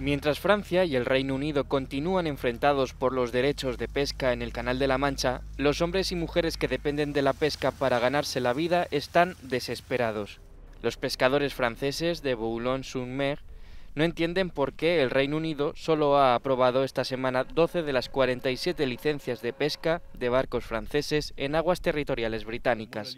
Mientras Francia y el Reino Unido continúan enfrentados por los derechos de pesca en el Canal de la Mancha, los hombres y mujeres que dependen de la pesca para ganarse la vida están desesperados. Los pescadores franceses de Boulogne-sur-Mer no entienden por qué el Reino Unido solo ha aprobado esta semana 12 de las 47 licencias de pesca de barcos franceses en aguas territoriales británicas.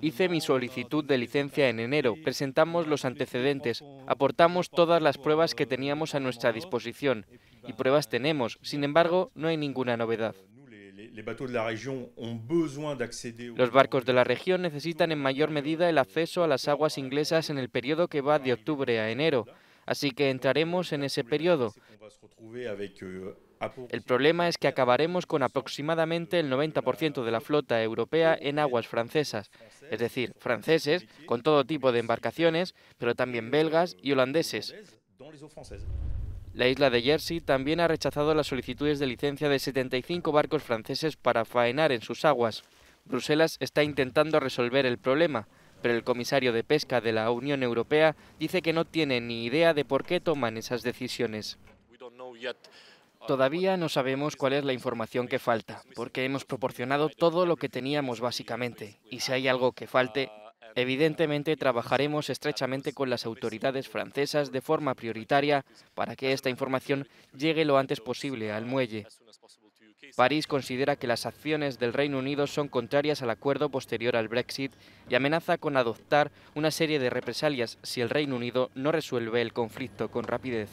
Hice mi solicitud de licencia en enero, presentamos los antecedentes, aportamos todas las pruebas que teníamos a nuestra disposición y pruebas tenemos, sin embargo, no hay ninguna novedad. Los barcos de la región necesitan en mayor medida el acceso a las aguas inglesas en el periodo que va de octubre a enero, así que entraremos en ese periodo. Euh, el problema es que acabaremos con aproximadamente el 90% de la flota europea en aguas francesas, es decir, franceses con todo tipo de embarcaciones, pero también belgas y holandeses. La isla de Jersey también ha rechazado las solicitudes de licencia de 75 barcos franceses para faenar en sus aguas. Bruselas está intentando resolver el problema, pero el comisario de pesca de la Unión Europea dice que no tiene ni idea de por qué toman esas decisiones. Todavía no sabemos cuál es la información que falta, porque hemos proporcionado todo lo que teníamos básicamente, y si hay algo que falte, Evidentemente, trabajaremos estrechamente con las autoridades francesas de forma prioritaria para que esta información llegue lo antes posible al muelle. París considera que las acciones del Reino Unido son contrarias al acuerdo posterior al Brexit y amenaza con adoptar una serie de represalias si el Reino Unido no resuelve el conflicto con rapidez.